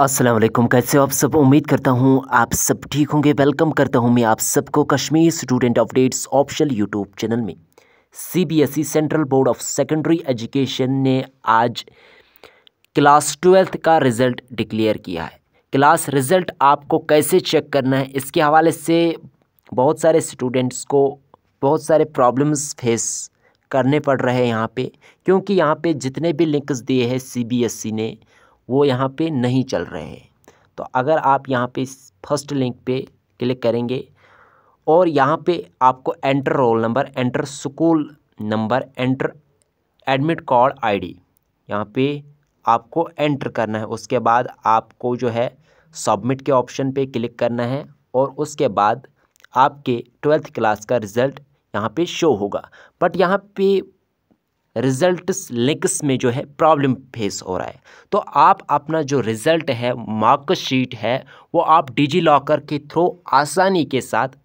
अस्सलाम वालेकुम कैसे हो आप सब उम्मीद करता हूँ आप सब ठीक होंगे वेलकम करता हूँ मैं आप सबको Kashmir student updates optional YouTube channel में CBSE central board of secondary education ने आज क्लास ट्वेल्थ का रिज़ल्ट डिक्लेयर किया है क्लास रिज़ल्ट आपको कैसे चेक करना है इसके हवाले से बहुत सारे स्टूडेंट्स को बहुत सारे प्रॉब्लम्स फेस करने पड़ रहे हैं यहाँ पर क्योंकि यहाँ पर जितने भी लिंक्स दिए हैं ई e ने वो यहाँ पे नहीं चल रहे हैं तो अगर आप यहाँ पे फर्स्ट लिंक पे क्लिक करेंगे और यहाँ पे आपको enter roll number enter school number enter admit card ID यहाँ पर आपको एंटर करना है उसके बाद आपको जो है सबमिट के ऑप्शन पे क्लिक करना है और उसके बाद आपके ट्वेल्थ क्लास का रिज़ल्ट यहाँ पे शो होगा बट यहाँ पे रिजल्ट लिंक्स में जो है प्रॉब्लम फेस हो रहा है तो आप अपना जो रिज़ल्ट है मार्कशीट है वो आप डिजी लॉकर के थ्रू आसानी के साथ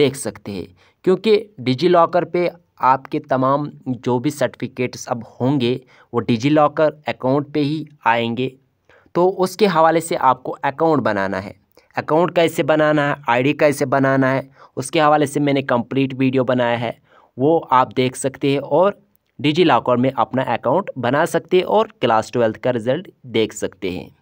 देख सकते हैं क्योंकि डिजी लॉकर पे आपके तमाम जो भी सर्टिफिकेट्स अब होंगे वो डिजी लॉकर अकाउंट पे ही आएंगे तो उसके हवाले से आपको अकाउंट बनाना है अकाउंट कैसे बनाना है आईडी कैसे बनाना है उसके हवाले से मैंने कंप्लीट वीडियो बनाया है वो आप देख सकते हैं और डिजी लॉकर में अपना अकाउंट बना सकते हैं और क्लास ट्वेल्थ का रिजल्ट देख सकते हैं